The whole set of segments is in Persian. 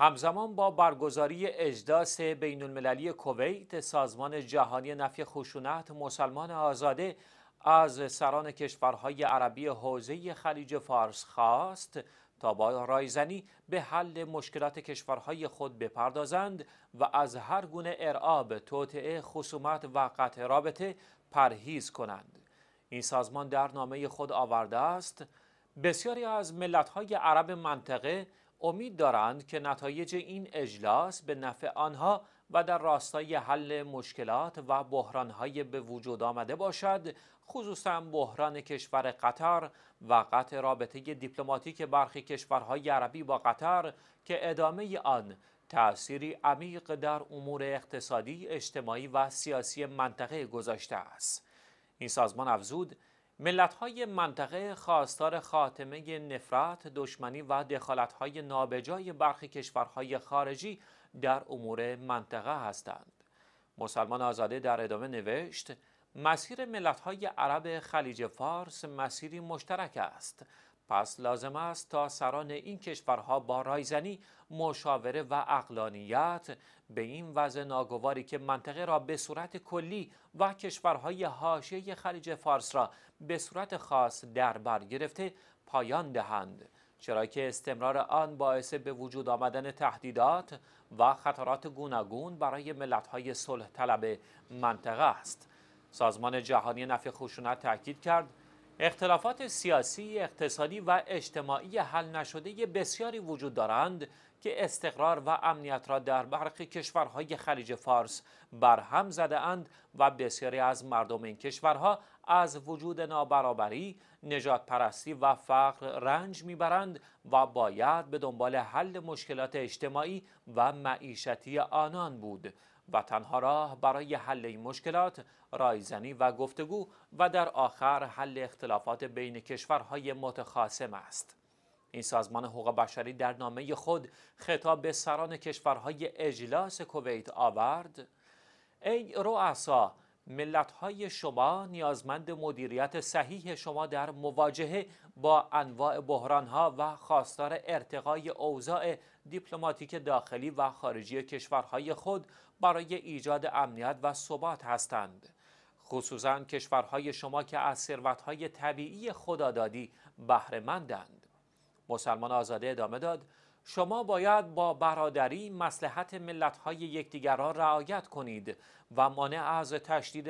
همزمان با برگزاری اجلاس بین المللی کویت سازمان جهانی نفی خشونت مسلمان آزاده از سران کشورهای عربی حوزه خلیج فارس خواست تا با رایزنی به حل مشکلات کشورهای خود بپردازند و از هر گونه ارعاب، توطعه، خصومت و قطع رابطه پرهیز کنند. این سازمان در نامه خود آورده است بسیاری از ملت‌های عرب منطقه امید دارند که نتایج این اجلاس به نفع آنها و در راستای حل مشکلات و بحرانهای به وجود آمده باشد خصوصا بحران کشور قطر و قطع رابطه دیپلماتیک برخی کشورهای عربی با قطر که ادامه آن تأثیری عمیق در امور اقتصادی، اجتماعی و سیاسی منطقه گذاشته است. این سازمان افزود ملت‌های منطقه خواستار خاتمه نفرت، دشمنی و دخالت‌های نابجای برخی کشورهای خارجی در امور منطقه هستند. مسلمان آزاده در ادامه نوشت مسیر ملت‌های عرب خلیج فارس مسیری مشترک است پس لازم است تا سران این کشورها با رایزنی مشاوره و اقلانیت به این وضع ناگواری که منطقه را به صورت کلی و کشورهای حاشیه خلیج فارس را به صورت خاص در بر گرفته پایان دهند چرا که استمرار آن باعث به وجود آمدن تهدیدات و خطرات گوناگون برای ملت‌های صلح طلب منطقه است سازمان جهانی نفع خشونت تاکید کرد اختلافات سیاسی، اقتصادی و اجتماعی حل نشده بسیاری وجود دارند که استقرار و امنیت را در برخی کشورهای خلیج فارس برهم زده اند و بسیاری از مردم این کشورها از وجود نابرابری، نجات پرستی و فقر رنج میبرند و باید به دنبال حل مشکلات اجتماعی و معیشتی آنان بود. و تنها راه برای حل این مشکلات رایزنی و گفتگو و در آخر حل اختلافات بین کشورهای متخاصم است. این سازمان حقوق بشری در نامه خود خطاب به سران کشورهای اجلاس کویت آورد ای رؤسا ملت های شما نیازمند مدیریت صحیح شما در مواجهه با انواع بحران ها و خواستار ارتقای اوضاع دیپلماتیک داخلی و خارجی کشورهای خود برای ایجاد امنیت و ثبات هستند. خصوصا کشورهای شما که از های طبیعی خدادادی بهرهمندند. مسلمان آزاده ادامه داد شما باید با برادری مسلحت ملت‌های یکدیگر را رعایت کنید و مانع از تشدید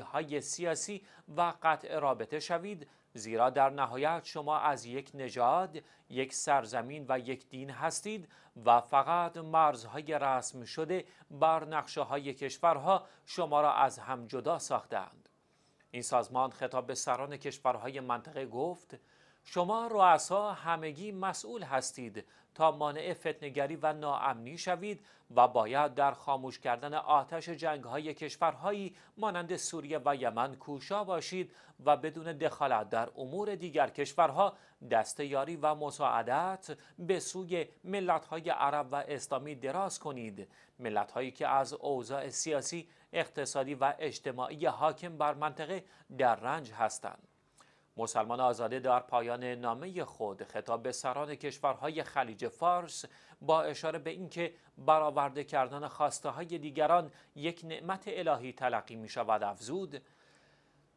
های سیاسی و قطع رابطه شوید زیرا در نهایت شما از یک نژاد، یک سرزمین و یک دین هستید و فقط مرزهای رسم شده بر نقشه های کشورها شما را از هم جدا ساختند. این سازمان خطاب به سران کشورهای منطقه گفت شما رؤسا همگی مسئول هستید تا مانع فتنگری و ناامنی شوید و باید در خاموش کردن آتش جنگ های کشورهایی مانند سوریه و یمن کوشا باشید و بدون دخالت در امور دیگر کشورها دست یاری و مساعدت به سوی ملت های عرب و اسلامی دراز کنید ملت هایی که از اوضاع سیاسی اقتصادی و اجتماعی حاکم بر منطقه در رنج هستند مسلمان آزاده در پایان نامه خود خطاب به سران کشورهای خلیج فارس با اشاره به اینکه برآورده کردن خواسته های دیگران یک نعمت الهی تلقی می شود افزود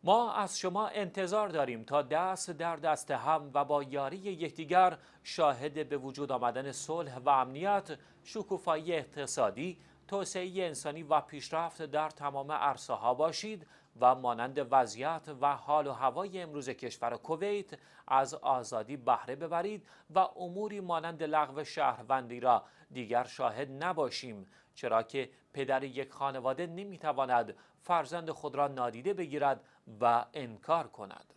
ما از شما انتظار داریم تا دست در دست هم و با یاری یکدیگر شاهد به وجود آمدن صلح و امنیت، شکوفایی اقتصادی، توسعه انسانی و پیشرفت در تمام عرصه باشید و مانند وضعیت و حال و هوای امروز کشور کویت از آزادی بهره ببرید و اموری مانند لغو شهروندی را دیگر شاهد نباشیم چرا که پدر یک خانواده نمیتواند فرزند خود را نادیده بگیرد و انکار کند